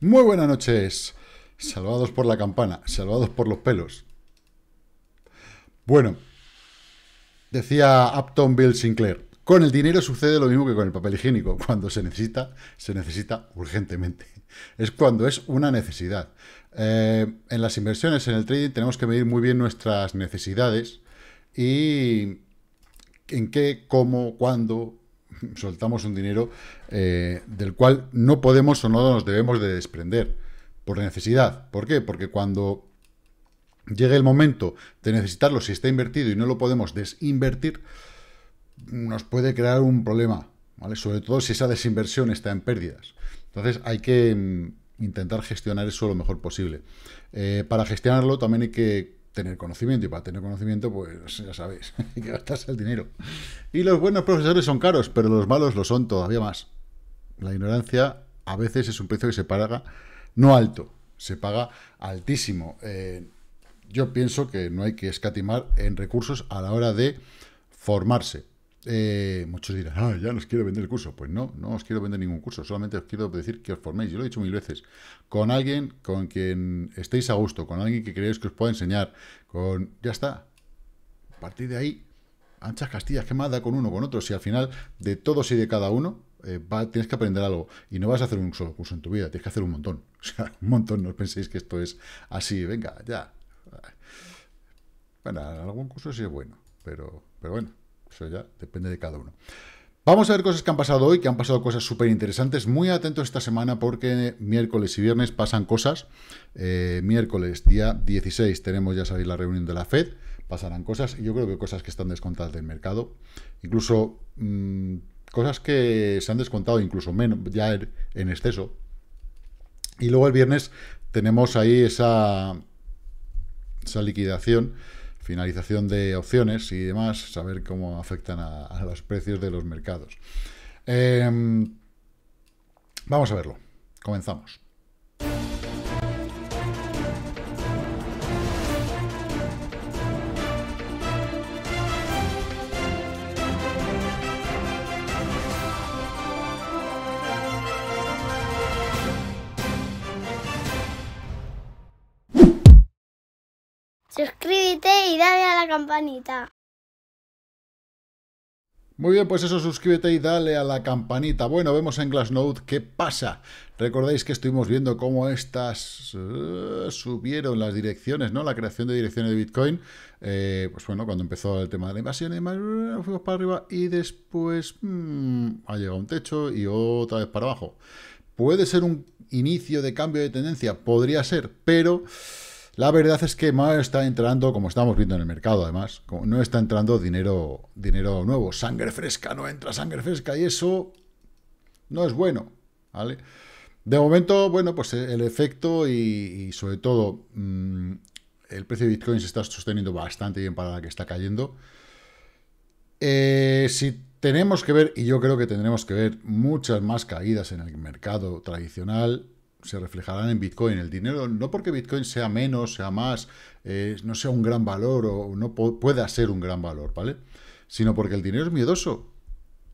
Muy buenas noches. Salvados por la campana, salvados por los pelos. Bueno, decía Upton Bill Sinclair, con el dinero sucede lo mismo que con el papel higiénico. Cuando se necesita, se necesita urgentemente. Es cuando es una necesidad. Eh, en las inversiones, en el trading, tenemos que medir muy bien nuestras necesidades y en qué, cómo, cuándo, soltamos un dinero eh, del cual no podemos o no nos debemos de desprender por necesidad. ¿Por qué? Porque cuando llegue el momento de necesitarlo, si está invertido y no lo podemos desinvertir, nos puede crear un problema, Sobre todo si esa desinversión está en pérdidas. Entonces hay que mm, intentar gestionar eso lo mejor posible. Eh, para gestionarlo también hay que tener conocimiento. Y para tener conocimiento, pues ya sabéis, hay que gastarse el dinero. Y los buenos profesores son caros, pero los malos lo son todavía más. La ignorancia a veces es un precio que se paga no alto, se paga altísimo. Eh, yo pienso que no hay que escatimar en recursos a la hora de formarse. Eh, muchos dirán, ah, ya os quiero vender el curso. Pues no, no os quiero vender ningún curso, solamente os quiero decir que os forméis. Yo lo he dicho mil veces, con alguien con quien estéis a gusto, con alguien que creéis que os pueda enseñar, con... Ya está. A partir de ahí, anchas castillas, ¿qué más da con uno, con otro? Si al final de todos y de cada uno eh, tienes que aprender algo y no vas a hacer un solo curso en tu vida, tienes que hacer un montón. O sea, un montón, no penséis que esto es así, venga, ya. Bueno, algún curso sí es bueno, pero, pero bueno. Eso ya depende de cada uno. Vamos a ver cosas que han pasado hoy, que han pasado cosas súper interesantes. Muy atentos esta semana porque miércoles y viernes pasan cosas. Eh, miércoles, día 16, tenemos, ya sabéis, la reunión de la FED. Pasarán cosas, y yo creo que cosas que están descontadas del mercado. Incluso mm, cosas que se han descontado incluso menos, ya en exceso. Y luego el viernes tenemos ahí esa, esa liquidación finalización de opciones y demás, saber cómo afectan a, los precios de los mercados. Em, vamos a verlo. Comenzamos. suscríbete y dale a la campanita. Muy bien, pues eso, suscríbete y dale a la campanita. Bueno, vemos en Glassnode qué pasa. Recordáis que estuvimos viendo cómo estas eh, subieron las direcciones, ¿no? La creación de direcciones de Bitcoin. Eh, pues bueno, cuando empezó el tema de la invasión eh, fuimos para arriba y después mm, ha llegado un techo y otra vez para abajo. ¿Puede ser un inicio de cambio de tendencia? Podría ser, pero... La verdad es que más está entrando, como estamos viendo en el mercado además, no está entrando dinero, dinero nuevo, sangre fresca, no entra sangre fresca y eso no es bueno, De momento, bueno, pues e, el efecto y, sobre todo mm, el precio de Bitcoin se está sosteniendo bastante bien para la que está cayendo. Eh, si tenemos que ver, y yo creo que tendremos que ver muchas más caídas en el mercado tradicional, se reflejarán en Bitcoin. El dinero, no porque Bitcoin sea menos, sea más, eh, no sea un gran valor o no pueda ser un gran valor, ¿vale? Sino porque el dinero es miedoso.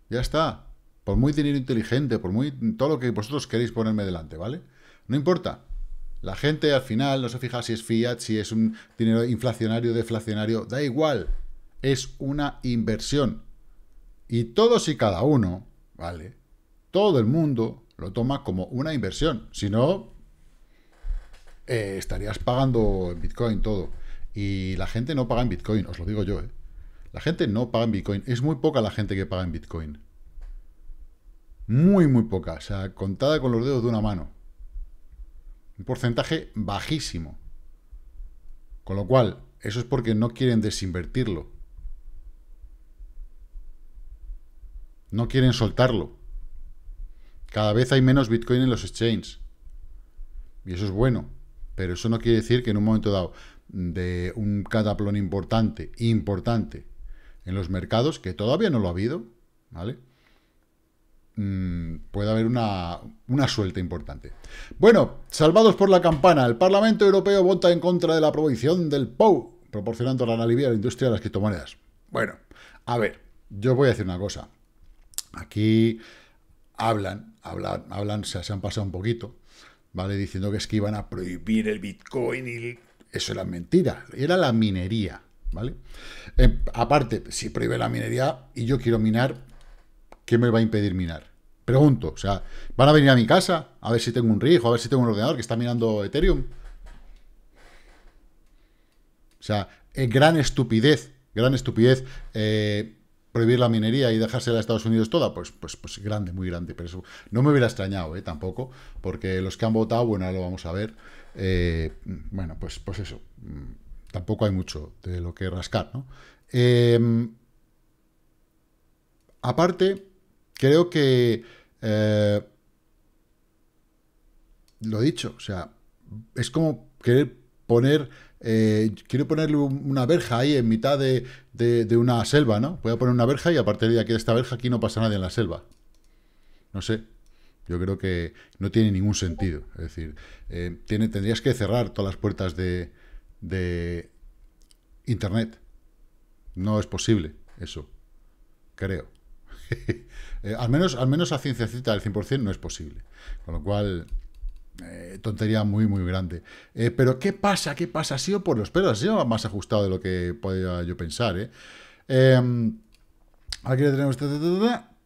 Ya está. Por muy dinero inteligente, por muy todo lo que vosotros queréis ponerme delante, ¿vale? No importa. La gente al final no se fija si es fiat, si es un dinero inflacionario, deflacionario, da igual. Es una inversión. Y todos y cada uno, ¿vale? Todo el mundo lo toma como una inversión. Si no, eh, estarías pagando en Bitcoin todo. Y la gente no paga en Bitcoin, os lo digo yo. Eh. La gente no paga en Bitcoin. Es muy poca la gente que paga en Bitcoin. Muy, muy poca. O sea, contada con los dedos de una mano. Un porcentaje bajísimo. Con lo cual, eso es porque no quieren desinvertirlo. No quieren soltarlo. Cada vez hay menos Bitcoin en los exchanges. Y eso es bueno. Pero eso no quiere decir que en un momento dado de un cataplón importante, importante, en los mercados, que todavía no lo ha habido, ¿vale? Mm, puede haber una, suelta importante. Bueno, salvados por la campana, el Parlamento Europeo vota en contra de la prohibición del POU, proporcionando la alivio a la industria de las criptomonedas. Bueno, a ver, yo voy a decir una cosa. Aquí hablan hablan, se han pasado un poquito, ¿vale? Diciendo que es que iban a prohibir el Bitcoin y eso era mentira, era la minería, ¿vale? Eh, aparte, si prohíbe la minería y yo quiero minar, ¿qué me va a impedir minar? Pregunto, o sea, ¿van a venir a mi casa a ver si tengo un RIG a ver si tengo un ordenador que está minando Ethereum? O sea, eh, gran estupidez, gran estupidez. Eh, prohibir la minería y dejársela a Estados Unidos toda, pues, pues, pues grande, muy grande. Pero eso no me hubiera extrañado, ¿eh? Tampoco, porque los que han votado, bueno, ahora lo vamos a ver. Eh, bueno, pues, pues eso. Mm, tampoco hay mucho de lo que rascar, ¿no? Em, aparte, creo que... Eh, lo dicho, o sea, es como querer poner eh, quiero ponerle una verja ahí en mitad de, una selva, ¿no? Voy a poner una verja y a partir de aquí de esta verja aquí no pasa nadie en la selva. No sé. Yo creo que no tiene ningún sentido. Es decir, eh, tendrías que cerrar todas las puertas de, Internet. No es posible eso. Creo. Eh, al, menos, al menos a ciencia cita del 100% no es posible. Con lo cual, eh, tontería muy, muy grande. Eh, pero ¿qué pasa? ¿Qué pasa? Ha sido por los pelos, ha sido más ajustado de lo que podía yo pensar. ¿eh? Em, aquí le tenemos...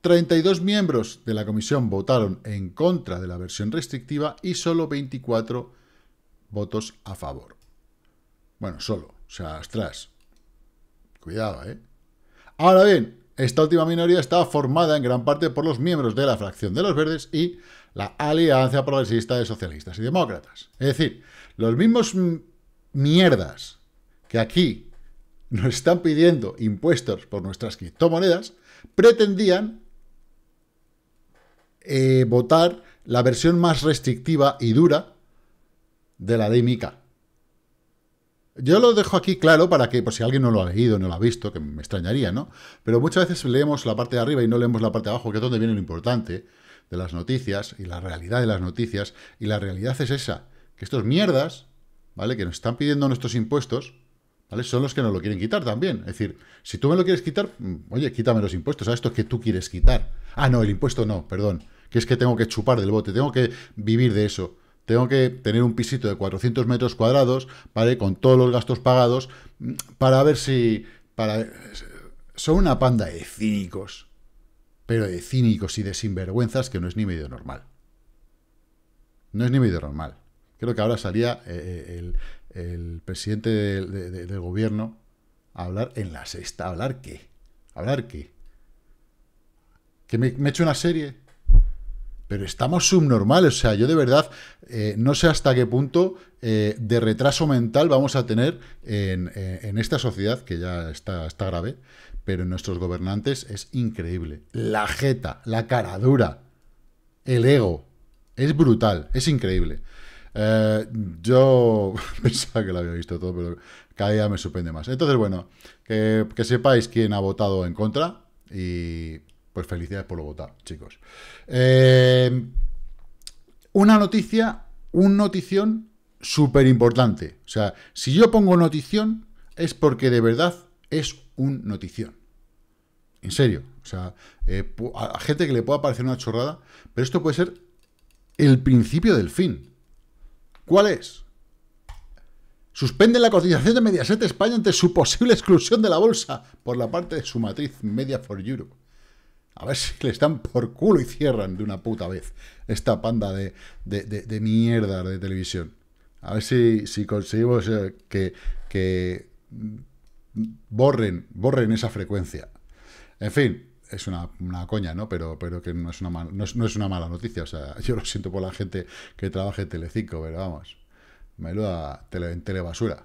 32 miembros de la comisión votaron en contra de la versión restrictiva y solo 24 votos a favor. Bueno, solo. O sea, atrás. Cuidado, ¿eh? Ahora bien, esta última minoría estaba formada en gran parte por los miembros de la fracción de los verdes y la Alianza Progresista de Socialistas y Demócratas. Es decir, los mismos mierdas que aquí nos están pidiendo impuestos por nuestras criptomonedas, pretendían eh, votar la versión más restrictiva y dura de la ley MICA. Yo lo dejo aquí claro para que, por si alguien no lo ha leído, no lo ha visto, que me extrañaría, ¿no? Pero muchas veces leemos la parte de arriba y no leemos la parte de abajo, que es donde viene lo importante de las noticias y la realidad de las noticias, y la realidad es esa, que estos mierdas, ¿vale? Que nos están pidiendo nuestros impuestos, ¿vale? Son los que nos lo quieren quitar también. Es decir, si tú me lo quieres quitar, mm, oye, quítame los impuestos a esto que tú quieres quitar. Ah, no, el impuesto no, perdón, que es que tengo que chupar del bote, tengo que vivir de eso. Tengo que tener un pisito de 400 metros cuadrados, ¿vale? Con todos los gastos pagados, mm, para ver si... Para, son una panda de cínicos pero de cínicos y de sinvergüenzas que no es ni medio normal. No es ni medio normal. Creo que ahora salía eh, eh, el, presidente del, de, gobierno a hablar en la sexta. ¿Hablar qué? ¿Hablar qué? ¿Que me, he hecho una serie? Pero estamos subnormales, o sea, yo de verdad eh, no sé hasta qué punto de retraso mental vamos a tener en, esta sociedad, que ya está grave, pero en nuestros gobernantes es increíble. La jeta, la cara dura, el ego. Es brutal, es increíble. Eh, yo pensaba que lo había visto todo, pero cada día me sorprende más. Entonces, bueno, que, sepáis quién ha votado en contra y pues felicidades por lo votado, chicos. Eh, una noticia, un notición súper importante. O sea, si yo pongo notición es porque de verdad es un notición. En serio. O sea, eh, a gente que le pueda parecer una chorrada, pero esto puede ser el principio del fin. ¿Cuál es? Suspenden la cotización de Mediaset España ante su posible exclusión de la bolsa por la parte de su matriz Media for Europe. A ver si le están por culo y cierran de una puta vez esta panda de, de, mierda de televisión. A ver si, conseguimos eh, que, que borren, borren esa frecuencia. En fin, es una, coña, ¿no? Pero, pero que no es, una no, es, una mala noticia. O sea, yo lo siento por la gente que trabaja en Telecinco, pero vamos, me tele, en telebasura.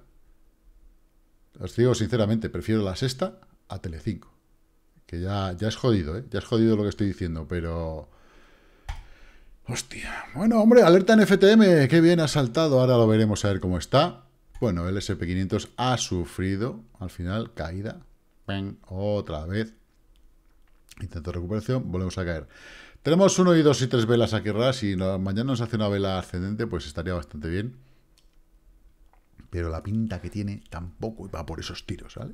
Os digo sinceramente, prefiero la sexta a Telecinco. Que ya, ya es jodido, ¿eh? Ya es jodido lo que estoy diciendo, pero... Hostia. Bueno, hombre, alerta en FTM. Qué bien ha saltado. Ahora lo veremos a ver cómo está. Bueno, el SP500 ha sufrido, al final, caída. Otra vez Intento de recuperación, volvemos a caer. Tenemos uno y dos y tres velas aquí raras. Si mañana nos hace una vela ascendente, pues estaría bastante bien. Pero la pinta que tiene tampoco va por esos tiros, ¿vale?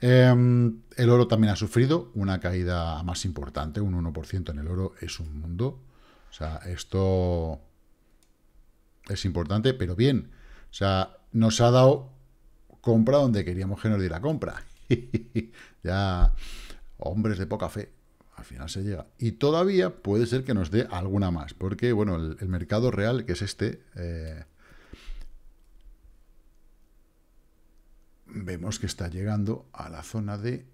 Em, el oro también ha sufrido una caída más importante. Un 1% en el oro es un mundo. O sea, esto es importante, pero bien. O sea, nos ha dado compra donde queríamos que nos diera compra. ya hombres de poca fe, al final se llega. Y todavía puede ser que nos dé alguna más, porque bueno, el, mercado real, que es este, eh, vemos que está llegando a la zona de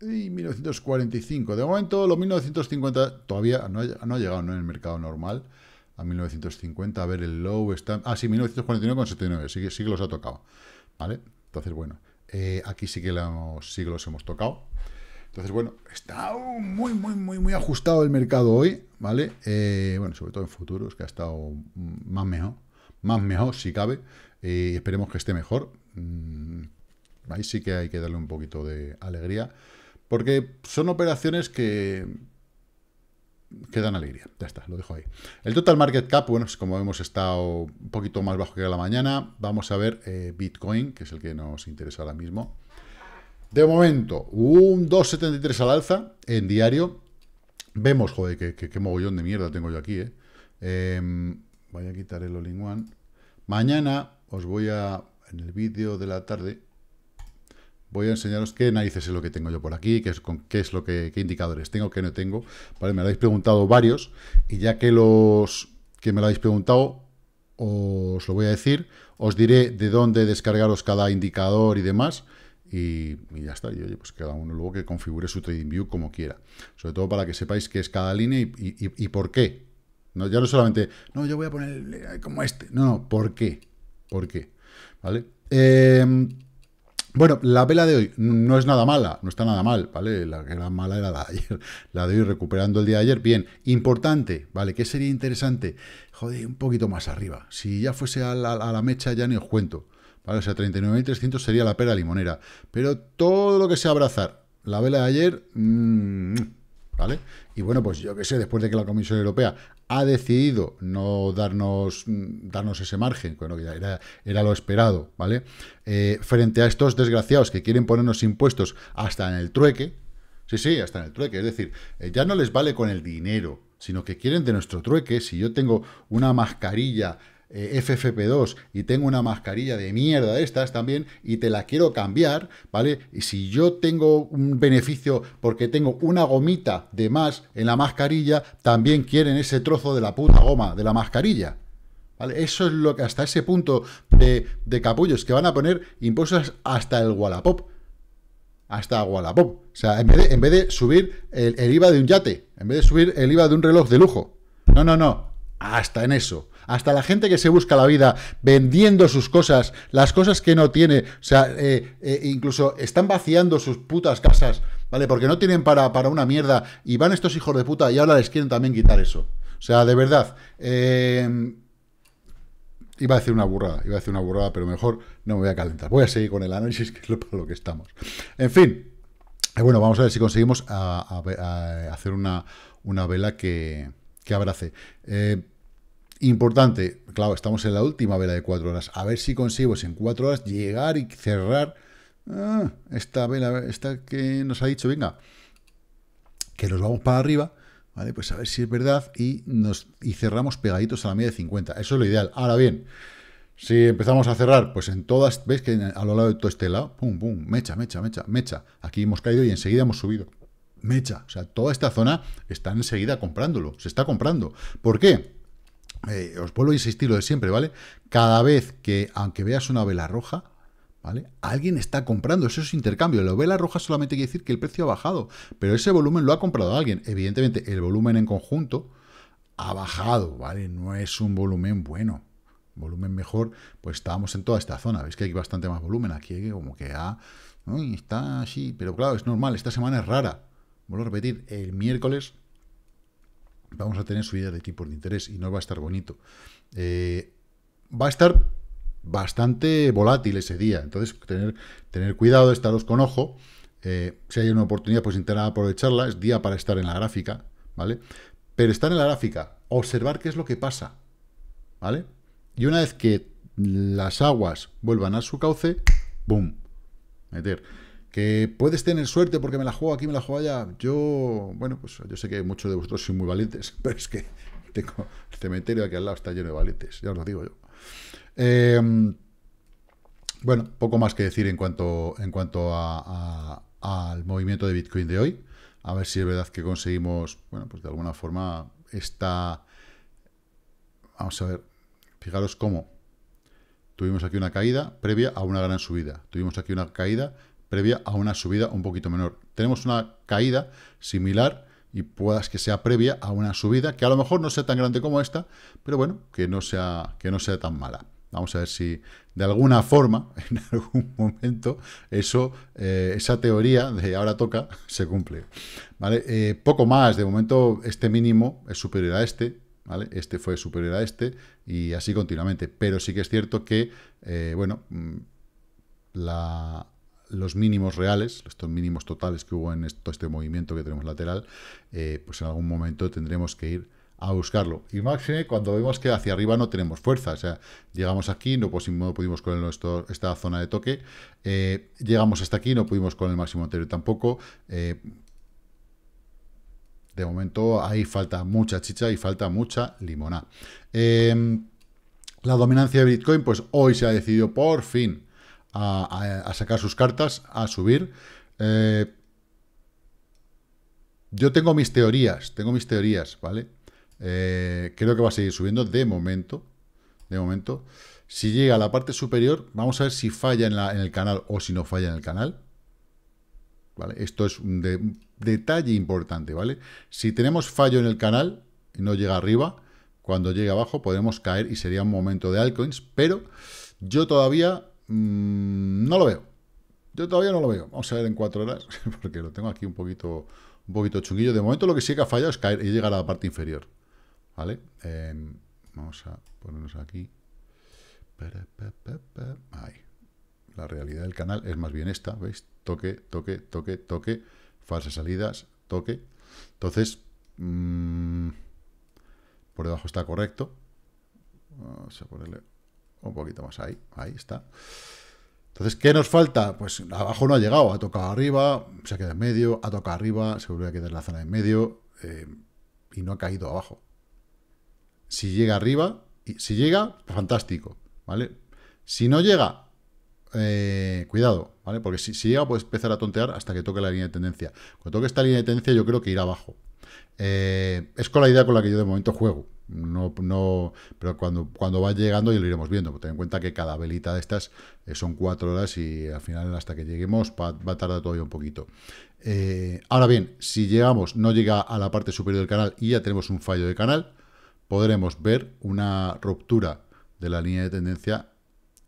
1945. De momento, los 1950 todavía no ha, no llegado en el mercado normal a 1950. A ver, el low está... Ah, sí, 1949,79. Sí, sí que los ha tocado. ¿Vale? Entonces, bueno, eh, aquí sí que, los, siglos hemos tocado. Entonces, bueno, está muy, muy, muy, muy ajustado el mercado hoy, ¿vale? Eh, bueno, sobre todo en futuros, que ha estado más mejor, más mejor si cabe, eh, y esperemos que esté mejor. Mm, ahí sí que hay que darle un poquito de alegría, porque son operaciones que que dan alegría. Ya está, lo dejo ahí. El total market cap, bueno, como como hemos estado un poquito más bajo que a la mañana, vamos a ver eh, Bitcoin, que es el que nos interesa ahora mismo. De momento, un 2,73 al alza en diario. Vemos, joder, qué, qué, mogollón de mierda tengo yo aquí, eh. em, voy a quitar el all one. Mañana os voy a, en el vídeo de la tarde, voy a enseñaros qué narices es lo que tengo yo por aquí, qué es, con, qué es lo que, qué indicadores tengo, qué no tengo. Vale, me lo habéis preguntado varios, y ya que los que me lo habéis preguntado, os lo voy a decir, os diré de dónde descargaros cada indicador y demás, y, ya está. Y oye, pues cada uno luego que configure su trading view como quiera. Sobre todo para que sepáis qué es cada línea y, por qué. No, ya no solamente, no, yo voy a poner eh, como este. No, no, ¿por qué? ¿Por qué? ¿Vale? Em, bueno, la vela de hoy no es nada mala, no está nada mal, ¿vale? La que era mala era la de ayer, la de hoy recuperando el día de ayer, bien. Importante, ¿vale? ¿Qué sería interesante? Joder, un poquito más arriba. Si ya fuese a la, a la mecha ya ni os cuento. ¿vale? O sea, 39.300 sería la pera limonera. Pero todo lo que sea abrazar, la vela de ayer, mm, ¿vale? Y bueno, pues yo qué sé, después de que la Comisión Europea ha decidido no darnos, mm, darnos ese margen, bueno, que era, era lo esperado, ¿vale? Eh, frente a estos desgraciados que quieren ponernos impuestos hasta en el trueque, sí, sí, hasta en el trueque, es decir, eh, ya no les vale con el dinero, sino que quieren de nuestro trueque, si yo tengo una mascarilla eh, FFP2 y tengo una mascarilla de mierda de estas también y te la quiero cambiar, ¿vale? Y si yo tengo un beneficio porque tengo una gomita de más en la mascarilla, también quieren ese trozo de la puta goma de la mascarilla. ¿Vale? Eso es lo que hasta ese punto de, capullos que van a poner impuestos hasta el Wallapop hasta Wallapop. O sea, en vez de, en vez subir el, IVA de un yate, en vez de subir el IVA de un reloj de lujo. No, no, no. Hasta en eso hasta la gente que se busca la vida vendiendo sus cosas, las cosas que no tiene, o sea, eh, eh, incluso están vaciando sus putas casas, ¿vale? Porque no tienen para, una mierda y van estos hijos de puta y ahora les quieren también quitar eso. O sea, de verdad, eh, iba a decir una burrada, iba a decir una burrada, pero mejor no me voy a calentar. Voy a seguir con el análisis, que es lo, lo que estamos. En fin, bueno, vamos a ver si conseguimos hacer una, una vela que, que abrace. Importante, claro, estamos en la última vela de cuatro horas. A ver si consigo en cuatro horas llegar y cerrar ah, esta vela, esta que nos ha dicho, venga, que nos vamos para arriba, ¿vale? Pues a ver si es verdad y, nos, cerramos pegaditos a la media de 50. Eso es lo ideal. Ahora bien, si empezamos a cerrar, pues en todas, veis que a lo largo de todo este lado, pum, pum, mecha, mecha, mecha, mecha. Aquí hemos caído y enseguida hemos subido. Mecha. O sea, toda esta zona está enseguida comprándolo. Se está comprando. ¿Por qué? Eh, os vuelvo a insistir lo de siempre, ¿vale? Cada vez que, aunque veas una vela roja, ¿vale? Alguien está comprando, eso es intercambio. La vela roja solamente quiere decir que el precio ha bajado, pero ese volumen lo ha comprado alguien. Evidentemente, el volumen en conjunto ha bajado, ¿vale? No es un volumen bueno. Volumen mejor, pues estábamos en toda esta zona. Veis que hay bastante más volumen. Aquí como que ah, está así, pero claro, es normal. Esta semana es rara. Vuelvo a repetir, el miércoles vamos a tener subida de tipos de interés y no va a estar bonito. Eh, va a estar bastante volátil ese día, entonces tener, tener cuidado, estaros con ojo. Eh, si hay una oportunidad, pues intentar aprovecharla, es día para estar en la gráfica, ¿vale? Pero estar en la gráfica, observar qué es lo que pasa, ¿vale? Y una vez que las aguas vuelvan a su cauce, ¡boom! Meter que puedes tener suerte porque me la juego aquí, me la juego allá. Yo, bueno, pues yo sé que muchos de vosotros sois muy valientes, pero es que tengo el cementerio aquí al lado está lleno de valientes, ya os lo digo yo. Em, bueno, poco más que decir en cuanto, en cuanto al movimiento de Bitcoin de hoy. A ver si es verdad que conseguimos, bueno, pues de alguna forma esta... Vamos a ver, fijaros cómo. Tuvimos aquí una caída previa a una gran subida. Tuvimos aquí una caída previa a una subida un poquito menor. Tenemos una caída similar y puedas que sea previa a una subida que a lo mejor no sea tan grande como esta, pero bueno, que no sea, que no sea tan mala. Vamos a ver si de alguna forma, en algún momento, eso, eh, esa teoría de ahora toca, se cumple. ¿Vale? Eh, poco más, de momento este mínimo es superior a este, ¿Vale? Este fue superior a este y así continuamente. Pero sí que es cierto que, eh, bueno, mm, la, los mínimos reales, estos mínimos totales que hubo en esto, este movimiento que tenemos lateral, eh, pues en algún momento tendremos que ir a buscarlo. Y máxime cuando vemos que hacia arriba no tenemos fuerza. O sea, llegamos aquí, no, pudimos con esta zona de toque. Eh, llegamos hasta aquí, no pudimos con el máximo anterior tampoco. Eh, de momento ahí falta mucha chicha y falta mucha limoná. Em, la dominancia de Bitcoin, pues hoy se ha decidido por fin a, sacar sus cartas, a subir. Eh, yo tengo mis teorías, tengo mis teorías, ¿vale? Eh, creo que va a seguir subiendo de momento. De momento. Si llega a la parte superior, vamos a ver si falla en, el canal o si no falla en el canal. ¿Vale? Esto es un, un detalle importante, ¿vale? Si tenemos fallo en el canal y no llega arriba, cuando llegue abajo podremos caer y sería un momento de altcoins, pero yo todavía Mm, no lo veo. Yo todavía no lo veo. Vamos a ver en cuatro horas, porque lo tengo aquí un poquito, un poquito chunguillo. De momento lo que sí que ha fallado es caer y llegar a la parte inferior. ¿Vale? Em, vamos a ponernos aquí. Ahí. La realidad del canal es más bien esta, ¿veis? Toque, toque, toque, toque. Falsas salidas, toque. Entonces, mm, por debajo está correcto. Vamos a ponerle un poquito más ahí, ahí está. Entonces, ¿qué nos falta? Pues abajo no ha llegado, ha tocado arriba, se ha quedado en medio, ha tocado arriba, se vuelve a quedar en la zona de en medio eh, y no ha caído abajo. Si llega arriba, y si llega, fantástico, ¿vale? Si no llega, eh, cuidado, ¿vale? Porque si, llega puedes empezar a tontear hasta que toque la línea de tendencia. Cuando toque esta línea de tendencia yo creo que irá abajo. Eh, es con la idea con la que yo de momento juego. No, no, pero cuando, cuando va llegando ya lo iremos viendo. Ten en cuenta que cada velita de estas eh, son cuatro horas y al final hasta que lleguemos va, a tardar todavía un poquito. Eh, ahora bien, si llegamos, no llega a la parte superior del canal y ya tenemos un fallo de canal, podremos ver una ruptura de la línea de tendencia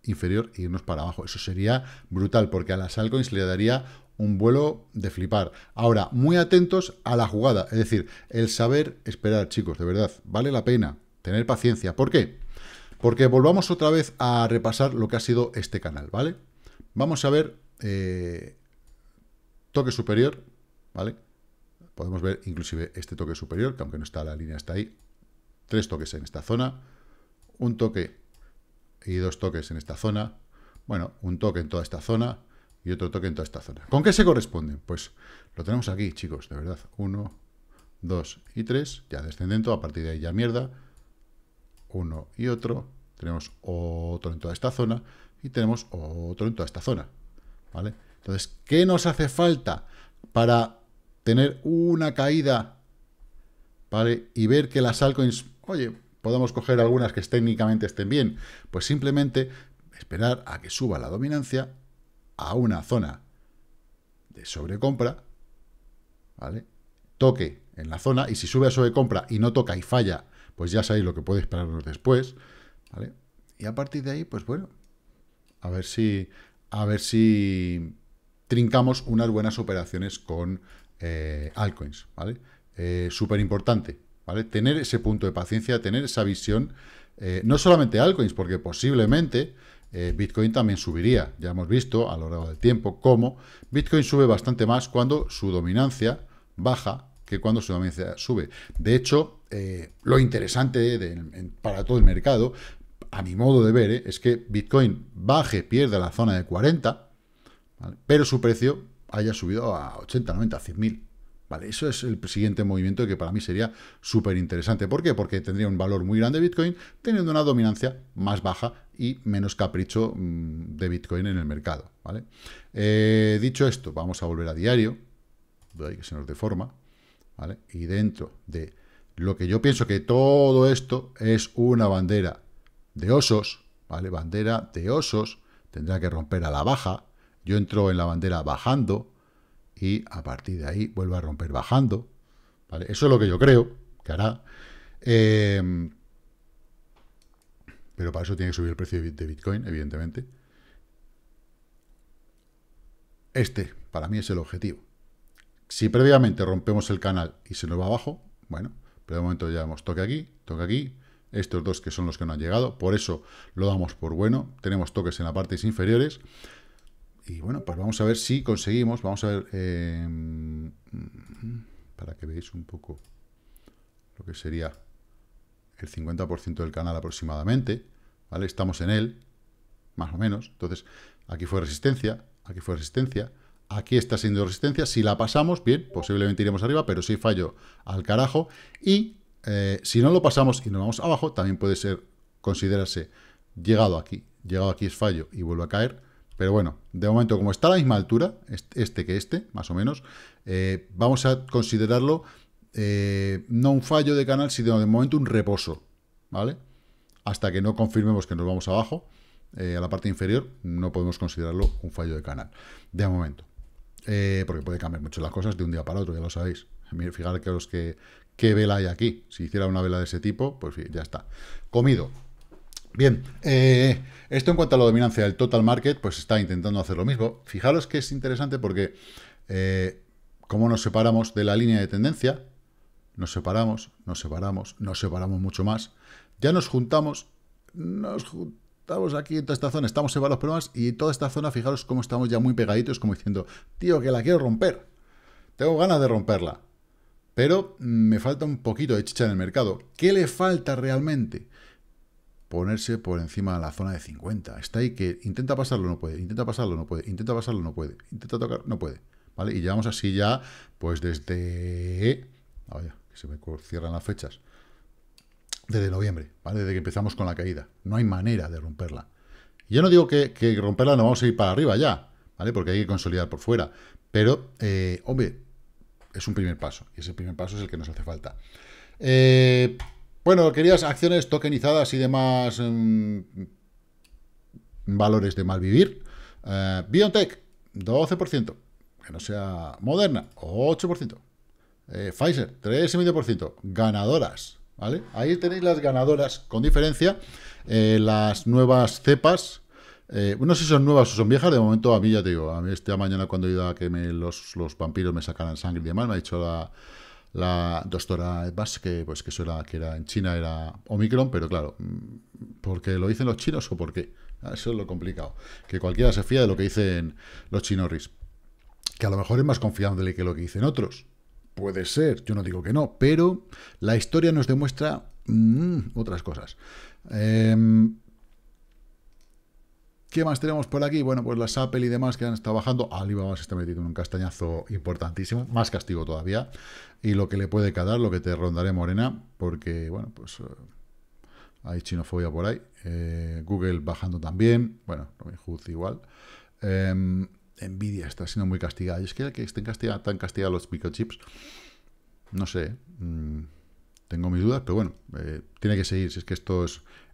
inferior e irnos para abajo. Eso sería brutal porque a las altcoins le daría un vuelo de flipar. Ahora, muy atentos a la jugada, es decir, el saber esperar, chicos, de verdad, vale la pena tener paciencia. ¿Por qué? Porque volvamos otra vez a repasar lo que ha sido este canal, ¿vale? Vamos a ver eh, toque superior, ¿vale? Podemos ver inclusive este toque superior, que aunque no está la línea, está ahí. Tres toques en esta zona, un toque y dos toques en esta zona, bueno, un toque en toda esta zona, y otro toque en toda esta zona. ¿Con qué se corresponde?... Pues lo tenemos aquí, chicos, de verdad. ...uno... ...dos... y tres... ya descendiendo... a partir de ahí ya mierda. Uno y otro, tenemos otro en toda esta zona y tenemos otro en toda esta zona. ¿Vale? Entonces, ¿qué nos hace falta para tener una caída ¿vale? y ver que las altcoins, oye, podamos coger algunas que técnicamente estén bien? Pues simplemente esperar a que suba la dominancia a una zona de sobrecompra, ¿vale? Toque en la zona y si sube a sobrecompra y no toca y falla, pues ya sabéis lo que puede esperarnos después, ¿vale? Y a partir de ahí, pues bueno, a ver si, a ver si trincamos unas buenas operaciones con eh, altcoins, ¿vale? Eh, Súper importante, ¿vale? Tener ese punto de paciencia, tener esa visión, eh, no solamente altcoins, porque posiblemente eh, Bitcoin también subiría. Ya hemos visto a lo largo del tiempo cómo Bitcoin sube bastante más cuando su dominancia baja que cuando su dominancia sube. De hecho, eh, lo interesante para todo el mercado, a mi modo de ver, eh, es que Bitcoin baje, pierda la zona de 40, pero su precio haya subido a 80, 90, 100 mil. Vale, eso es el siguiente movimiento que para mí sería súper interesante. ¿Por qué? Porque tendría un valor muy grande Bitcoin, teniendo una dominancia más baja y menos capricho mm, de Bitcoin en el mercado. ¿vale? Eh, dicho esto, vamos a volver a diario, que se nos deforma, y dentro de lo que yo pienso que todo esto es una bandera de osos, ¿vale? bandera de osos, tendrá que romper a la baja, yo entro en la bandera bajando, y a partir de ahí vuelve a romper bajando. Eso es lo que yo creo que hará. Em, pero para eso tiene que subir el precio de Bitcoin, evidentemente. Este, para mí, es el objetivo. Si previamente rompemos el canal y se nos va abajo, bueno, pero de momento ya hemos toque aquí, toque aquí, estos dos que son los que no han llegado, por eso lo damos por bueno, tenemos toques en las partes inferiores, y bueno, pues vamos a ver si conseguimos, vamos a ver, em, para que veáis un poco lo que sería el 50% del canal aproximadamente, ¿vale? Estamos en él, más o menos. Entonces, aquí fue resistencia, aquí fue resistencia, aquí está siendo resistencia. Si la pasamos, bien, posiblemente iremos arriba, pero si fallo, al carajo. Y eh, si no lo pasamos y nos vamos abajo, también puede ser, considerarse, llegado aquí. Llegado aquí es fallo y vuelve a caer. Pero bueno, de momento, como está a la misma altura, este que este, más o menos, eh, vamos a considerarlo eh, no un fallo de canal, sino de momento un reposo, ¿vale? Hasta que no confirmemos que nos vamos abajo, eh, a la parte inferior, no podemos considerarlo un fallo de canal, de momento. porque puede cambiar mucho las cosas de un día para otro, ya lo sabéis. Fijaros que los que, qué vela hay aquí. Si hiciera una vela de ese tipo, pues ya está. Comido. Bien, eh, esto en cuanto a la dominancia del total market, pues está intentando hacer lo mismo. Fijaros que es interesante porque como eh, cómo nos separamos de la línea de tendencia, nos separamos, nos separamos, nos separamos mucho más. Ya nos juntamos, nos juntamos aquí en toda esta zona, estamos separados pero más, y toda esta zona, fijaros cómo estamos ya muy pegaditos, como diciendo, tío, que la quiero romper. Tengo ganas de romperla. Pero mm, me falta un poquito de chicha en el mercado. ¿Qué le falta realmente? ponerse por encima de la zona de 50. Está ahí que intenta pasarlo, no puede, intenta pasarlo, no puede, intenta pasarlo, no puede, intenta tocar, no puede. ¿Vale? Y llevamos así ya, pues desde... Ah, vaya ya, que se me cierran las fechas. Desde noviembre, ¿vale? Desde que empezamos con la caída. No hay manera de romperla. Yo no digo que, romperla no vamos a ir para arriba ya, ¿vale? Porque hay que consolidar por fuera. Pero, eh, hombre, es un primer paso. Y ese primer paso es el que nos hace falta. Eh, bueno, querías acciones tokenizadas y demás mm, valores de malvivir. vivir. Eh, BioNTech, 12%. Que no sea Moderna, 8%. Eh, Pfizer, 3,5%. Ganadoras, ¿vale? Ahí tenéis las ganadoras, con diferencia. Eh, las nuevas cepas, eh, no sé si son nuevas o son viejas, de momento a mí ya te digo, a mí esta mañana cuando he a que me, los, los vampiros me sacaran sangre y demás, me ha dicho la, la doctora Bass, que, pues, que, que era en China, era Omicron, pero claro, porque lo dicen los chinos o porque ah, Eso es lo complicado. Que cualquiera se fía de lo que dicen los chinorris. Que a lo mejor es más confiable que lo que dicen otros. Puede ser, yo no digo que no, pero la historia nos demuestra mm, otras cosas. Eh, ¿Qué más tenemos por aquí? Bueno, pues las Apple y demás que han estado bajando. Alibaba se está metiendo en un castañazo importantísimo, más castigo todavía. Y lo que le puede quedar, lo que te rondaré morena, porque, bueno, pues eh, hay chinofobia por ahí. Eh, Google bajando también. Bueno, me igual. Eh, Nvidia está siendo muy castigada. Y es que que estén castiga, tan castigados los microchips, no sé. Mm, tengo mis dudas, pero bueno, eh, tiene que seguir. Si es que esto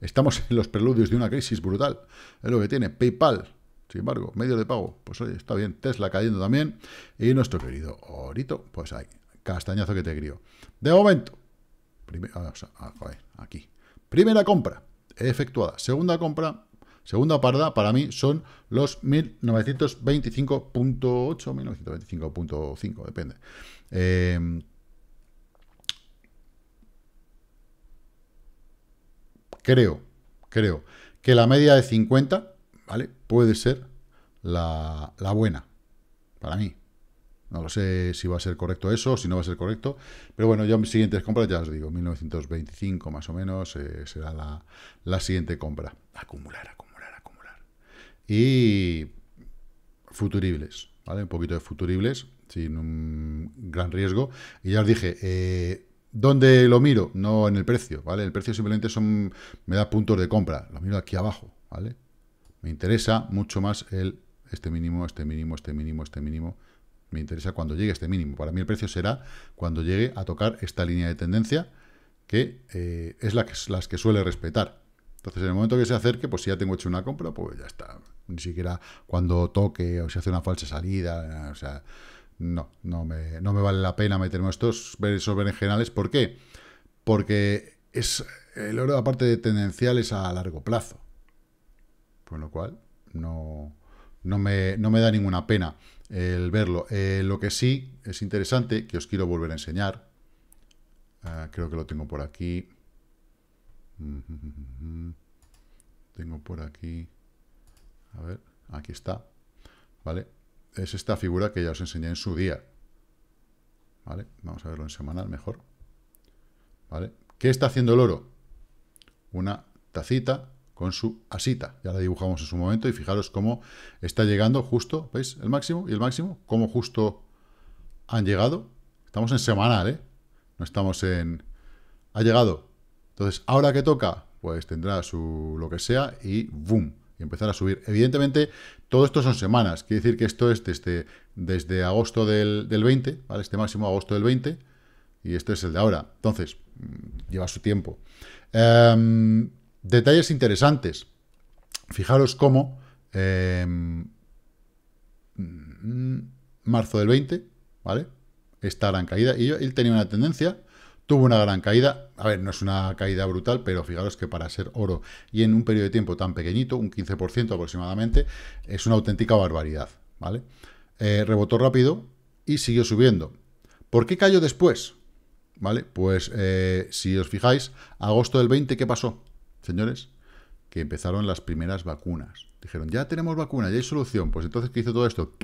Estamos en los preludios de una crisis brutal. Es lo que tiene. PayPal, sin embargo, medio de pago. Pues oye, está bien. Tesla cayendo también. Y nuestro querido Orito, pues ahí. Castañazo que te crió. De momento. Primera, ah, ah, aquí. Primera compra efectuada. Segunda compra Segunda parda para mí son los 1925.8, 1925.5, depende. Eh, creo, creo que la media de 50, ¿vale? Puede ser la, buena, para mí. No lo sé si va a ser correcto eso, si no va a ser correcto. Pero bueno, ya mis siguientes compras, ya os digo, 1925 más o menos eh, será la, siguiente compra. Acumular, acumular, acumular. Y futuribles, ¿vale? Un poquito de futuribles, sin un gran riesgo. Y ya os dije, eh, ¿Dónde lo miro? No en el precio, ¿vale? El precio simplemente son, me da puntos de compra. Lo miro aquí abajo, ¿vale? Me interesa mucho más el este mínimo, este mínimo, este mínimo, este mínimo. Me interesa cuando llegue este mínimo. Para mí el precio será cuando llegue a tocar esta línea de tendencia, que eh, es la que, las que suele respetar. Entonces, en el momento que se acerque, pues si ya tengo hecho una compra, pues ya está. Ni siquiera cuando toque o se hace una falsa salida, o sea, no, no me, vale la pena meterme estos esos berenjenales. ¿Por qué? Porque es el oro, aparte de tendencial, es a largo plazo. Con lo cual, no, no, me, da ninguna pena el verlo. Eh, lo que sí es interesante, que os quiero volver a enseñar, eh, creo que lo tengo por aquí. Tengo por aquí. A ver, aquí está. ¿Vale? es esta figura que ya os enseñé en su día. ¿Vale? Vamos a verlo en semanal mejor. ¿Vale? ¿Qué está haciendo el oro? Una tacita con su asita. Ya la dibujamos en su momento y fijaros cómo está llegando justo, ¿veis? El máximo y el máximo, cómo justo han llegado. Estamos en semanal, ¿eh? No estamos en... Ha llegado. Entonces, ¿ahora que toca? Pues tendrá su lo que sea y ¡boom! empezar a subir. Evidentemente, todo esto son semanas. Quiere decir que esto es desde, desde agosto del, 20, ¿vale? Este máximo agosto del 20 y esto es el de ahora. Entonces, mm, lleva su tiempo. Em, detalles interesantes. Fijaros cómo em, mm, marzo del 20, ¿vale? Esta gran caída. Y él tenía una tendencia Tuvo una gran caída, a ver, no es una caída brutal, pero fijaros que para ser oro y en un periodo de tiempo tan pequeñito, un 15% aproximadamente, es una auténtica barbaridad, ¿vale? Eh, rebotó rápido y siguió subiendo. ¿Por qué cayó después? ¿Vale? Pues eh, si os fijáis, agosto del 20, ¿qué pasó, señores? Que empezaron las primeras vacunas. Dijeron, ya tenemos vacuna, ya hay solución. Pues entonces, ¿qué hizo todo esto?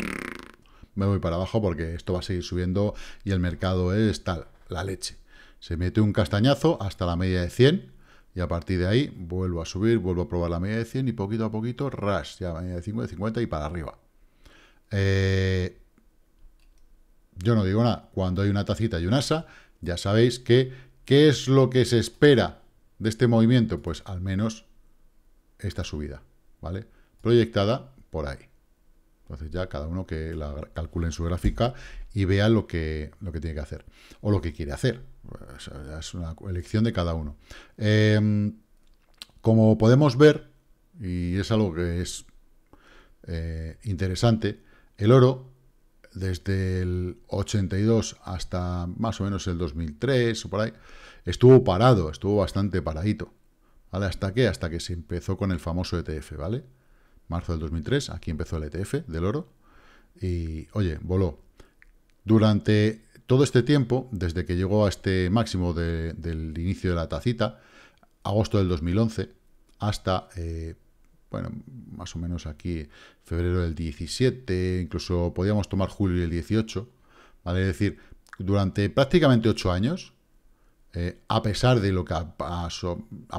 Me voy para abajo porque esto va a seguir subiendo y el mercado es tal, la leche. Se mete un castañazo hasta la media de 100 y a partir de ahí vuelvo a subir, vuelvo a probar la media de 100 y poquito a poquito, ras, ya media de 50, 50 y para arriba. Eh, yo no digo nada, cuando hay una tacita y un asa, ya sabéis que, ¿qué es lo que se espera de este movimiento? Pues al menos esta subida, ¿vale? Proyectada por ahí. Entonces ya cada uno que la calcule en su gráfica y vea lo que, lo que tiene que hacer o lo que quiere hacer es una elección de cada uno. Em, como podemos ver, y es algo que es eh, interesante, el oro desde el 82 hasta más o menos el 2003 ahí, estuvo parado, estuvo bastante paradito. ¿Hasta qué? Hasta que se empezó con el famoso ETF, ¿vale? Marzo del 2003, aquí empezó el ETF del oro. Y, oye, voló. Durante todo este tiempo, desde que llegó a este máximo del inicio de la tacita, agosto del 2011, hasta, eh, bueno, más o menos aquí, febrero del 17, incluso podíamos tomar julio del 18, ¿vale? Es decir, durante prácticamente ocho años, eh, a pesar de lo que ha,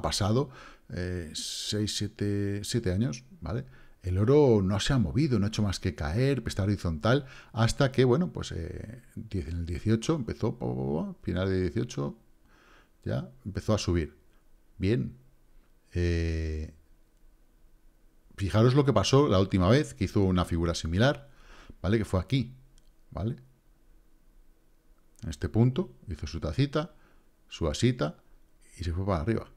pasado, eh, seis, siete, siete años, ¿vale? el oro no se ha movido, no ha hecho más que caer, está horizontal, hasta que, bueno, pues eh, en el 18 empezó, final de 18, ya empezó a subir. Bien. Eh, fijaros lo que pasó la última vez que hizo una figura similar, ¿vale? Que fue aquí, ¿vale? En este punto hizo su tacita, su asita y se fue para arriba.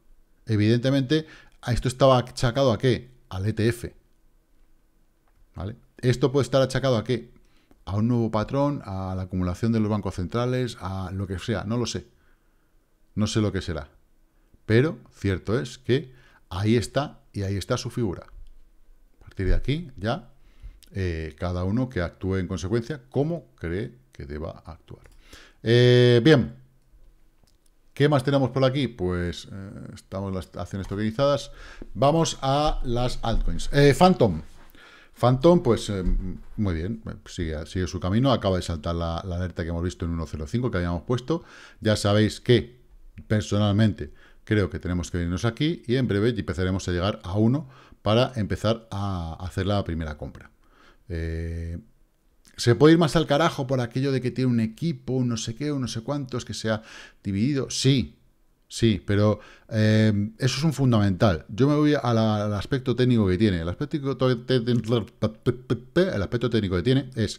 Evidentemente, esto estaba achacado a qué? Al ETF ¿vale? Esto puede estar achacado a qué? A un nuevo patrón, a la acumulación de los bancos centrales, a lo que sea, no lo sé. No sé lo que será. Pero cierto es que ahí está y ahí está su figura. A partir de aquí ya eh, cada uno que actúe en consecuencia como cree que deba actuar. Eh, bien, ¿qué más tenemos por aquí? Pues eh, estamos las acciones tokenizadas. Vamos a las altcoins. Phantom. Phantom, pues eh, muy bien, eh, sigue, su camino. Acaba de saltar la, alerta que hemos visto en 1.05 que habíamos puesto. Ya sabéis que, personalmente, creo que tenemos que venirnos aquí y en breve empezaremos a llegar a 1 para empezar a hacer la primera compra. Eh, se puede ir más al carajo por aquello de que tiene un equipo, no sé qué, no sé cuántos, que sea dividido. Sí, Sí, pero em, eso es un fundamental. Yo me voy al aspecto técnico que tiene. El aspecto, aspecto técnico que tiene es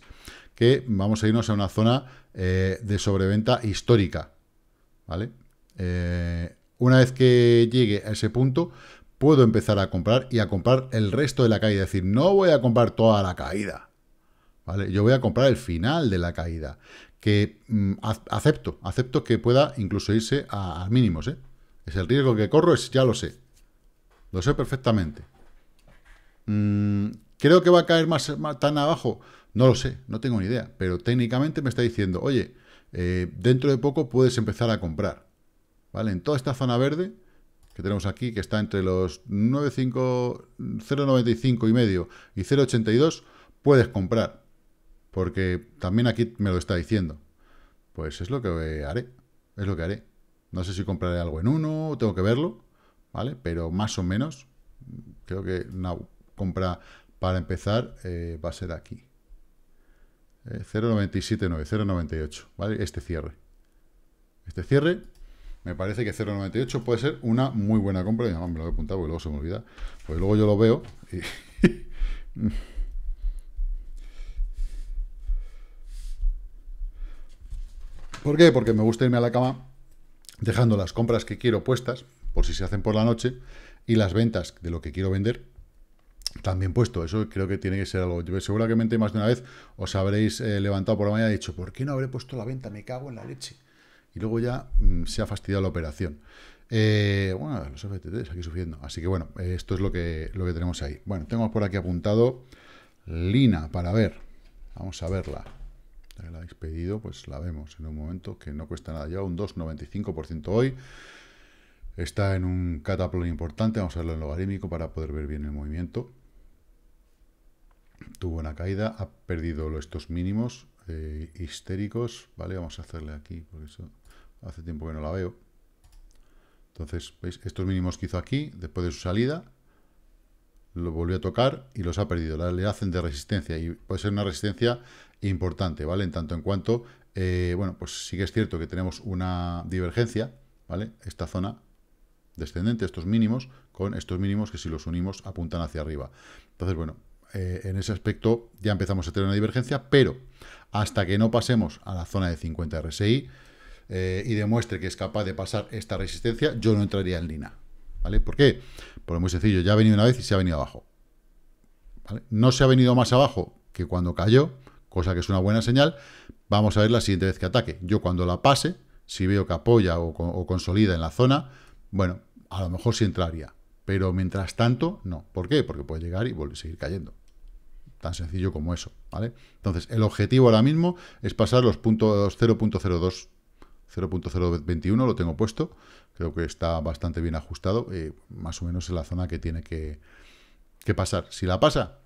que vamos a irnos a una zona eh, de sobreventa histórica. ¿Vale? Eh, una vez que llegue a ese punto, puedo empezar a comprar y a comprar el resto de la caída. Es decir, no voy a comprar toda la caída. ¿Vale? Yo voy a comprar el final de la caída que mm, acepto, acepto que pueda incluso irse a, mínimos. ¿eh? Es el riesgo que corro, es, ya lo sé. Lo sé perfectamente. Mm, ¿Creo que va a caer más, tan abajo? No lo sé, no tengo ni idea. Pero técnicamente me está diciendo, oye, eh, dentro de poco puedes empezar a comprar. ¿Vale? En toda esta zona verde que tenemos aquí, que está entre los 0.95 y medio y 0.82, puedes comprar. Porque también aquí me lo está diciendo. Pues es lo que haré. Es lo que haré. No sé si compraré algo en uno, tengo que verlo, ¿vale? Pero más o menos, creo que una compra para empezar eh, va a ser aquí. 0.97.9, eh, 0.98, ¿vale? Este cierre. Este cierre me parece que 0.98 puede ser una muy buena compra. Y me lo he apuntado porque luego se me olvida. Pues luego yo lo veo y ¿Por qué? Porque me gusta irme a la cama dejando las compras que quiero puestas, por si se hacen por la noche, y las ventas de lo que quiero vender también puesto. Eso creo que tiene que ser algo. seguramente más de una vez os habréis eh, levantado por la mañana y dicho, ¿por qué no habré puesto la venta? Me cago en la leche. Y luego ya mm, se ha fastidiado la operación. Eh, bueno, los FTTs aquí sufriendo Así que bueno, eh, esto es lo que, lo que tenemos ahí. Bueno, tengo por aquí apuntado Lina para ver. Vamos a verla la habéis pedido, pues la vemos en un momento que no cuesta nada. Lleva un 2,95% hoy. Está en un cataplón importante. Vamos a verlo en logarítmico para poder ver bien el movimiento. Tuvo una caída, ha perdido estos mínimos eh, histéricos. Vale, vamos a hacerle aquí, porque eso hace tiempo que no la veo. Entonces, ¿veis? Estos mínimos que hizo aquí, después de su salida, lo volvió a tocar y los ha perdido. Le hacen de resistencia y puede ser una resistencia importante, ¿vale? En tanto en cuanto, eh, bueno, pues sí que es cierto que tenemos una divergencia, ¿vale? Esta zona descendente, estos mínimos, con estos mínimos que si los unimos apuntan hacia arriba. Entonces, bueno, eh, en ese aspecto ya empezamos a tener una divergencia, pero hasta que no pasemos a la zona de 50 RSI eh, y demuestre que es capaz de pasar esta resistencia, yo no entraría en Lina. ¿Vale? ¿Por qué? Por muy sencillo, ya ha venido una vez y se ha venido abajo. No se ha venido más abajo que cuando cayó, cosa que es una buena señal, vamos a ver la siguiente vez que ataque. Yo cuando la pase, si veo que apoya o, consolida en la zona, bueno, a lo mejor sí entraría, pero mientras tanto, no. ¿Por qué? Porque puede llegar y volver a seguir cayendo. Tan sencillo como eso, ¿vale? Entonces, el objetivo ahora mismo es pasar los puntos 0.02, 0.021 lo tengo puesto. Creo que está bastante bien ajustado, eh, más o menos en la zona que tiene que, que pasar. Si la pasa,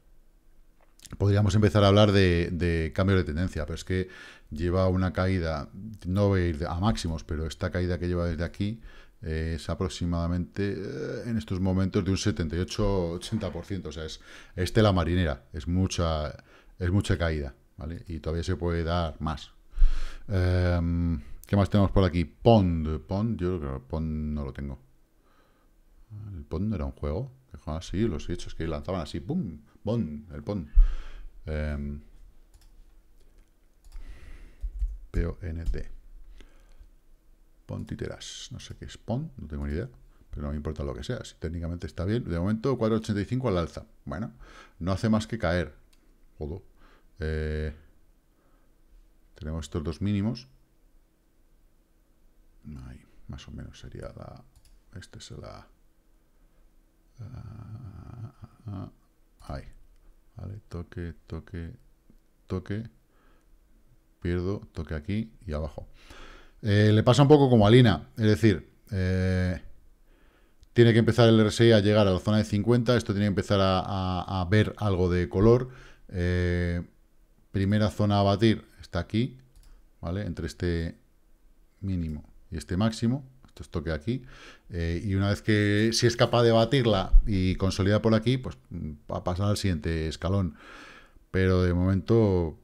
podríamos empezar a hablar de, de cambios de tendencia, pero es que lleva una caída, no voy a ir a máximos, pero esta caída que lleva desde aquí eh, es aproximadamente eh, en estos momentos de un 78-80%, o sea, es, este la marinera, es mucha, es mucha caída, ¿vale? Y todavía se puede dar más. Em, ¿Qué más tenemos por aquí? Pond, Pond, yo creo que Pond no lo tengo. ¿El Pond era un juego? así los hechos que lanzaban así, ¡pum! PON, el PON. PONT em, p Pontiteras. No sé qué es PON, no tengo ni idea. Pero no me importa lo que sea. Si técnicamente está bien. De momento, 4.85 al alza. Bueno, no hace más que caer. Jodo. Eh, tenemos estos dos mínimos. más o menos sería la... Este es la... Ah, ah, ah, ahí toque, toque, toque. Pierdo, toque aquí y abajo. Eh, le pasa un poco como a Lina, es decir, eh, tiene que empezar el RSI a llegar a la zona de 50, esto tiene que empezar a, ver algo de color. Eh, primera zona a batir está aquí, ¿vale? Entre este mínimo y este máximo, esto que aquí. Eh, y una vez que, si es capaz de batirla y consolidar por aquí, pues mm, va a pasar al siguiente escalón. Pero de momento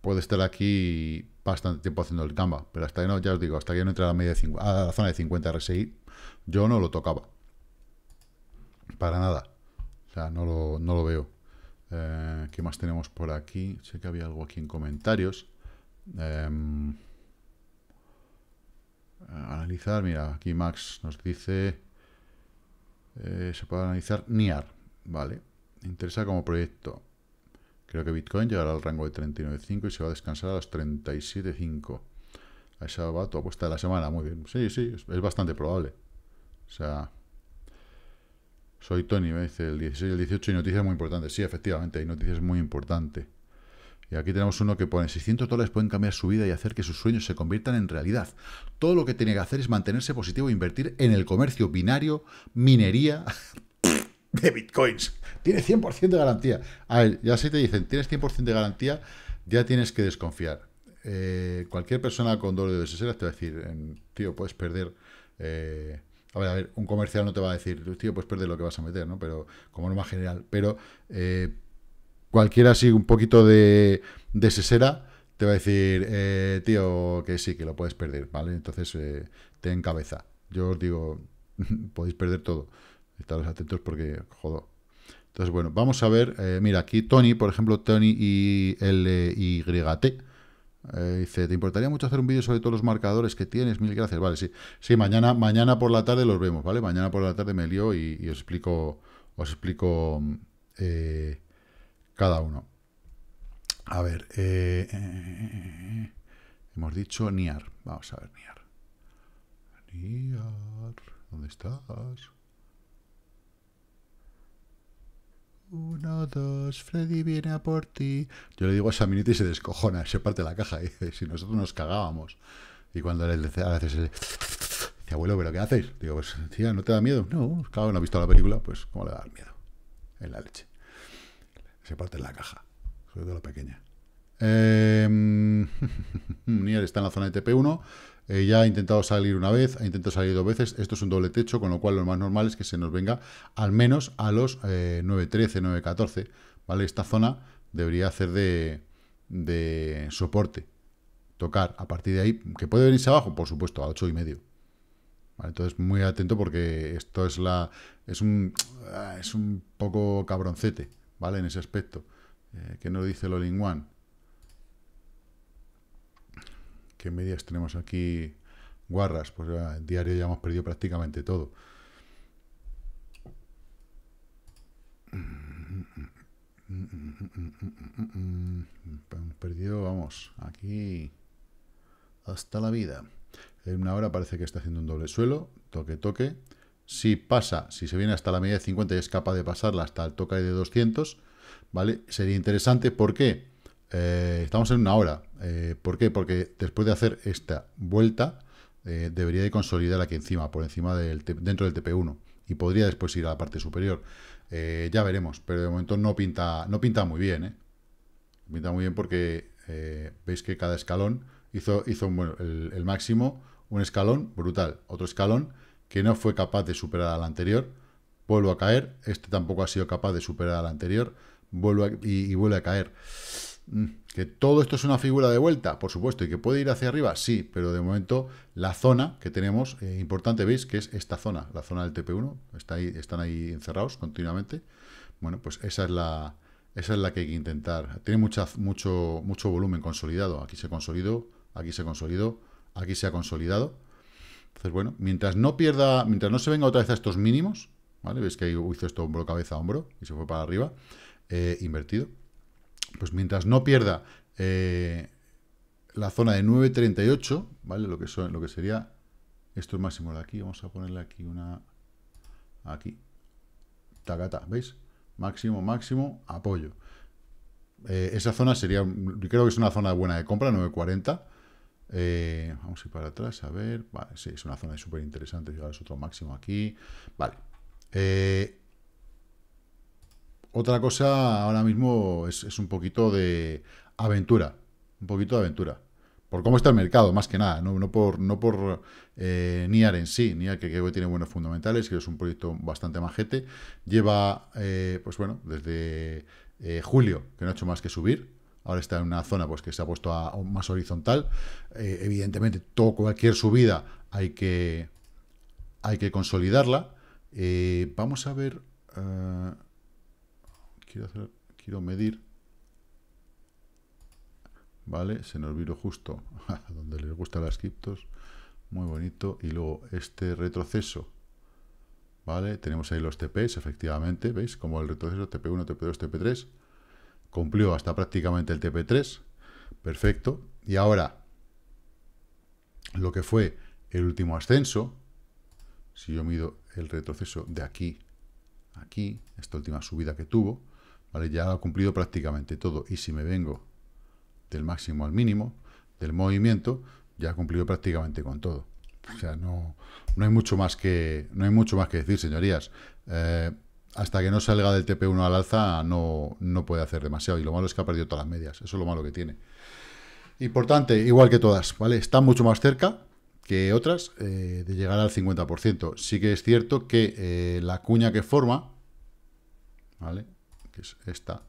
puede estar aquí bastante tiempo haciendo el gamba. Pero hasta que no, ya os digo, hasta que no entre a la, media a la zona de 50 RSI, yo no lo tocaba. Para nada. O sea, no lo, veo. Eh, ¿Qué más tenemos por aquí? Sé que había algo aquí en comentarios. Em, analizar, mira, aquí Max nos dice, eh, se puede analizar NIAR, vale, interesa como proyecto. Creo que Bitcoin llegará al rango de 39.5 y se va a descansar a los 37.5. A esa va tu apuesta de la semana, muy bien. Sí, sí, es, bastante probable. O sea, soy Tony, me dice el 16 y el 18 y noticias muy importantes. Sí, efectivamente, hay noticias muy importantes. Y aquí tenemos uno que pone 600 dólares pueden cambiar su vida y hacer que sus sueños se conviertan en realidad. Todo lo que tiene que hacer es mantenerse positivo e invertir en el comercio binario, minería de bitcoins. Tiene 100% de garantía. A ver, ya si te dicen, tienes 100% de garantía, ya tienes que desconfiar. Eh, cualquier persona con doble de desesera te va a decir, tío, puedes perder... Eh, a ver, a ver, un comercial no te va a decir, tío, puedes perder lo que vas a meter, ¿no? Pero como norma general. Pero... Eh, cualquiera así un poquito de, de sesera te va a decir, eh, tío, que sí, que lo puedes perder, ¿vale? Entonces, eh, ten cabeza. Yo os digo, podéis perder todo. Estaros atentos porque, jodo. Entonces, bueno, vamos a ver. Eh, mira, aquí Tony, por ejemplo, Tony y LYT. Eh, dice, ¿te importaría mucho hacer un vídeo sobre todos los marcadores que tienes? Mil gracias. Vale, sí. Sí, mañana, mañana por la tarde los vemos, ¿vale? Mañana por la tarde me lío y, os explico, os explico mm, cada uno. A ver, eh, eh, hemos dicho Niar. Vamos a ver Niar. Niar, ¿dónde estás? Uno, dos, Freddy viene a por ti. Yo le digo a Saminita y se descojona, se parte la caja. Y dice, si nosotros nos cagábamos. Y cuando le a veces abuelo, ¿pero qué haces? Digo, pues tía, ¿no te da miedo? No, claro, no ha visto la película, pues cómo le da miedo. En la leche. Se parte en la caja, sobre todo la pequeña. Eh, está en la zona de TP1. Eh, ya ha intentado salir una vez, ha intentado salir dos veces. Esto es un doble techo, con lo cual lo más normal es que se nos venga al menos a los 9.13, eh, 9.14. ¿vale? Esta zona debería hacer de, soporte. Tocar a partir de ahí, que puede venirse abajo, por supuesto, a 8.5. ¿Vale? Entonces, muy atento porque esto es la. Es un. Ah, es un poco cabroncete. ¿vale? En ese aspecto. Eh, que ¿Qué nos dice el all One? ¿Qué medias tenemos aquí? Guarras, pues diario ya hemos perdido prácticamente todo. Hemos perdido, vamos, aquí hasta la vida. En una hora parece que está haciendo un doble suelo, toque, toque. Si pasa, si se viene hasta la media de 50 y es capaz de pasarla hasta el toque de 200, ¿vale? Sería interesante. ¿Por qué? Eh, estamos en una hora. Eh, ¿Por qué? Porque después de hacer esta vuelta, eh, debería de consolidar aquí encima, por encima del dentro del TP1. Y podría después ir a la parte superior. ya veremos, pero de momento no pinta, no pinta muy bien. Pinta muy bien porque veis que cada escalón hizo, hizo el, el máximo, un escalón brutal, otro escalón que no fue capaz de superar al anterior, vuelvo a caer, este tampoco ha sido capaz de superar al anterior, vuelvo y, vuelve a caer. Mm, que todo esto es una figura de vuelta, por supuesto, y que puede ir hacia arriba, sí, pero de momento la zona que tenemos, eh, importante, veis que es esta zona, la zona del TP1, está ahí, están ahí encerrados continuamente. Bueno, pues esa es la, esa es la que hay que intentar. Tiene mucha, mucho, mucho volumen consolidado. Aquí se consolidó, aquí se consolidó, aquí se ha consolidado. Entonces, bueno, mientras no pierda, mientras no se venga otra vez a estos mínimos, ¿vale? Veis que ahí hizo esto hombro, cabeza, hombro, y se fue para arriba, eh, invertido. Pues mientras no pierda eh, la zona de 9.38, ¿vale? Lo que, son, lo que sería estos máximo de aquí, vamos a ponerle aquí una, aquí, tagata, ¿veis? Máximo, máximo, apoyo. Eh, esa zona sería, creo que es una zona buena de compra, 9.40, eh, vamos a ir para atrás, a ver. Vale, sí, es una zona súper interesante. Fijaros, otro máximo aquí. Vale. Eh, otra cosa ahora mismo es, un poquito de aventura. Un poquito de aventura. Por cómo está el mercado, más que nada. No, por, no por eh, NIAR en sí. NIAR que que tiene buenos fundamentales, que es un proyecto bastante majete. Lleva, pues bueno, desde julio, que no ha hecho más que subir ahora está en una zona pues, que se ha puesto a, más horizontal. Eh, evidentemente, todo, cualquier subida hay que, hay que consolidarla. Eh, vamos a ver... Eh, quiero, medir... ¿Vale? Se nos vino justo donde les gustan las criptos. Muy bonito. Y luego este retroceso. ¿Vale? Tenemos ahí los TPs, efectivamente. ¿Veis? Como el retroceso TP1, TP2, TP3 cumplió hasta prácticamente el TP3, perfecto, y ahora lo que fue el último ascenso, si yo mido el retroceso de aquí a aquí, esta última subida que tuvo, ¿vale? ya ha cumplido prácticamente todo, y si me vengo del máximo al mínimo, del movimiento, ya ha cumplido prácticamente con todo. O sea, no, no hay mucho más que no hay mucho más que decir, señorías. Eh, hasta que no salga del TP1 al alza, no, no puede hacer demasiado. Y lo malo es que ha perdido todas las medias. Eso es lo malo que tiene. Importante, igual que todas, ¿vale? Está mucho más cerca que otras eh, de llegar al 50%. Sí que es cierto que eh, la cuña que forma, ¿vale? Que es esta.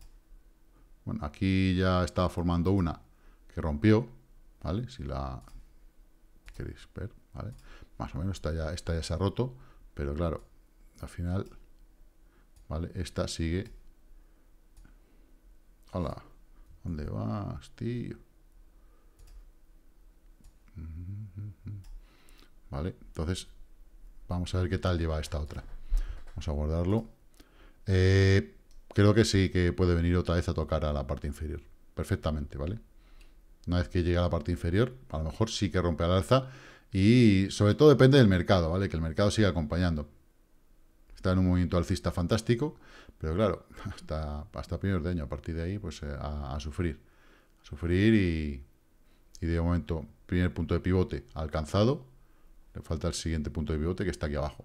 Bueno, aquí ya estaba formando una que rompió, ¿vale? Si la queréis ver, ¿vale? Más o menos, está ya, esta ya se ha roto, pero claro, al final ¿Vale? Esta sigue. Hola. ¿Dónde vas, tío? ¿Vale? Entonces, vamos a ver qué tal lleva esta otra. Vamos a guardarlo. Eh, creo que sí, que puede venir otra vez a tocar a la parte inferior. Perfectamente, ¿vale? Una vez que llegue a la parte inferior, a lo mejor sí que rompe al alza. Y sobre todo depende del mercado, ¿vale? Que el mercado siga acompañando. Está en un movimiento alcista fantástico, pero claro, hasta, hasta primer de año, a partir de ahí, pues eh, a, sufrir. A sufrir y, de momento, primer punto de pivote alcanzado, le falta el siguiente punto de pivote que está aquí abajo.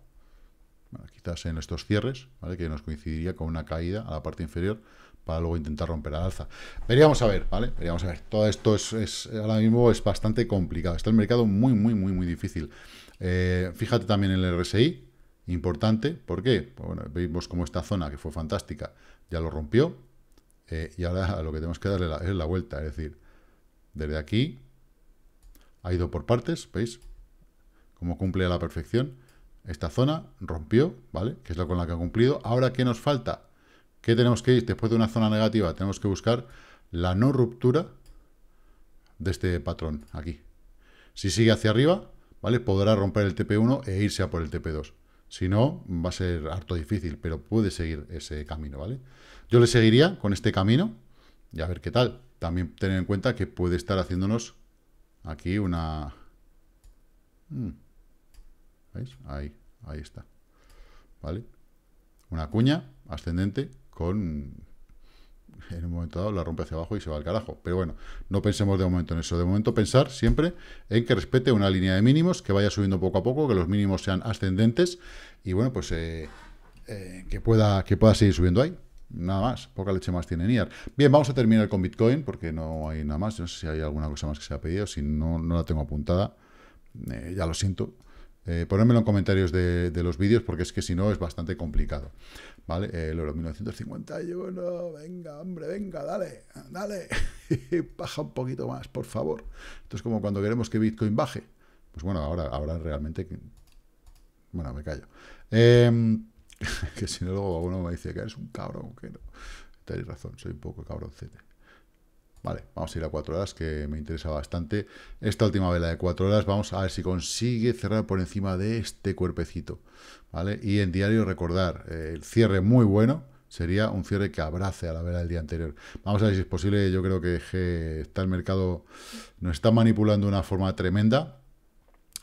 quizás en estos cierres, ¿vale? que nos coincidiría con una caída a la parte inferior para luego intentar romper al alza. Veríamos a ver, ¿vale? Veríamos a ver. Todo esto es, ahora mismo es bastante complicado. Está el mercado muy, muy, muy, muy difícil. Eh, fíjate también en el RSI, Importante, ¿por qué? Pues bueno, como esta zona, que fue fantástica, ya lo rompió, eh, y ahora lo que tenemos que darle es la vuelta, es decir, desde aquí ha ido por partes, ¿veis? Como cumple a la perfección. Esta zona rompió, ¿vale? Que es la con la que ha cumplido. Ahora, ¿qué nos falta? ¿Qué tenemos que ir? Después de una zona negativa, tenemos que buscar la no ruptura de este patrón, aquí. Si sigue hacia arriba, ¿vale? Podrá romper el TP1 e irse a por el TP2. Si no, va a ser harto difícil, pero puede seguir ese camino, ¿vale? Yo le seguiría con este camino y a ver qué tal. También tener en cuenta que puede estar haciéndonos aquí una... Mm, ¿Veis? Ahí, ahí está. ¿Vale? Una cuña ascendente con en un momento dado la rompe hacia abajo y se va al carajo. Pero bueno, no pensemos de momento en eso. De momento pensar siempre en que respete una línea de mínimos, que vaya subiendo poco a poco, que los mínimos sean ascendentes y bueno, pues eh, eh, que, pueda, que pueda seguir subiendo ahí. Nada más, poca leche más tiene NIAR. Bien, vamos a terminar con Bitcoin porque no hay nada más. No sé si hay alguna cosa más que se ha pedido, si no, no la tengo apuntada. Eh, ya lo siento, eh, ponérmelo en comentarios de, los vídeos, porque es que si no es bastante complicado. ¿Vale? el 1951, venga, hombre, venga, dale, dale. Baja un poquito más, por favor. Esto es como cuando queremos que Bitcoin baje. Pues bueno, ahora, ahora realmente... Bueno, me callo. Em, que si no, luego uno me dice que eres un cabrón, que no. Tenéis razón, soy un poco cabroncete. Vale, vamos a ir a 4 horas, que me interesa bastante. Esta última vela de 4 horas, vamos a ver si consigue cerrar por encima de este cuerpecito. ¿Vale? Y en diario recordar, eh, el cierre muy bueno sería un cierre que abrace a la vela del día anterior. Vamos a ver si es posible, yo creo que, que está el mercado, nos está manipulando de una forma tremenda.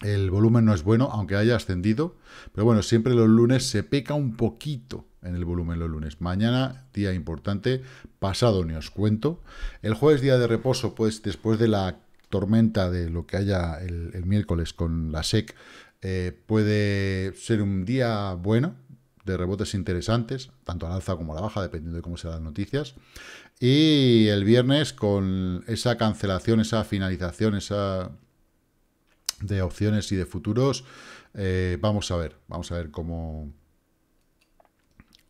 El volumen no es bueno, aunque haya ascendido. Pero bueno, siempre los lunes se peca un poquito en el volumen los lunes. Mañana, día importante, pasado ni os cuento. El jueves, día de reposo, pues después de la tormenta de lo que haya el, miércoles con la SEC, eh, puede ser un día bueno, de rebotes interesantes, tanto al alza como a la baja, dependiendo de cómo sean las noticias. Y el viernes, con esa cancelación, esa finalización, esa de opciones y de futuros, eh, vamos a ver, vamos a ver cómo,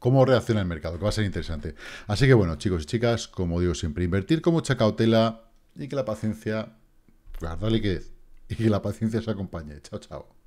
cómo reacciona el mercado, que va a ser interesante. Así que bueno, chicos y chicas, como digo siempre, invertir con mucha cautela y que la paciencia, guardar pues, liquidez y que la paciencia se acompañe. Chao, chao.